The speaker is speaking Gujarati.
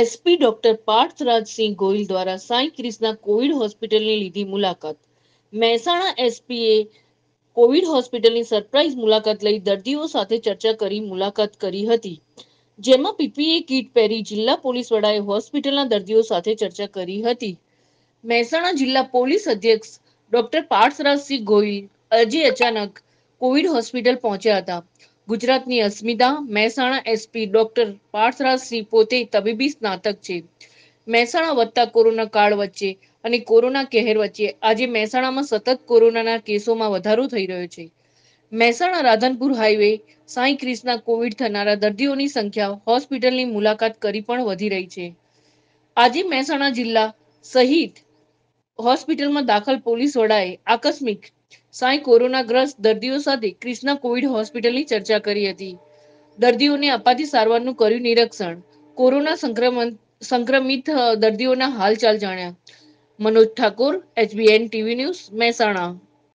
એસપી ડોક્ટર પાર્થરાજસિંહ ગોહિલ દ્વારા સાંઈ ક્રિષ્ના કોવિડ હોસ્પિટલની લીધી મુલાકાત મહેસાણા એસપીએ કોવિડ હોસ્પિટલની સરપ્રાઇઝ મુલાકાત લઈ દર્દીઓ સાથે ચર્ચા કરી મુલાકાત કરી હતી જેમાં પીપીએ કીટ પહેરી જિલ્લા પોલીસ વડાએ હોસ્પિટલના દર્દીઓ સાથે ચર્ચા કરી હતી મહેસાણા જિલ્લા પોલીસ અધ્યક્ષ ડોક્ટર પાર્થરાજસિંહ ગોયલ આજે અચાનક કોવિડ હોસ્પિટલ પહોંચ્યા હતા ગુજરાતની અસ્મિતા મહેસાણા એસપી ડોક્ટર પાર્થરાજ પોતે તબીબી સ્નાતક છે મહેસાણા વધતા કોરોના કાળ વચ્ચે અને કોરોના કહેર વચ્ચે આજે મહેસાણામાં સતત કોરોનાના કેસોમાં વધારો થઈ રહ્યો છે મહેસાણા રાધનપુર હાઈવે સાંઈ ક્રિસના કોવિડ થનારા દર્દીઓની સંખ્યા હોસ્પિટલની મુલાકાત કરી પણ વધી રહી છે આજે મહેસાણા જિલ્લા સહિત હોસ્પિટલમાં દાખલ પોલીસ વડાએ આકસ્મિક સાંઈ કોરોનાગ્રસ્ત દર્દીઓ સાથે ક્રિષ્ના કોવિડ હોસ્પિટલની ચર્ચા કરી હતી દર્દીઓને અપાતી સારવારનું કર્યું નિરીક્ષણ કોરોના સંક્રમણ સંક્રમિત દર્દીઓના હાલચાલ જાણ્યા Manoj Thakor HBN TV news Mehsana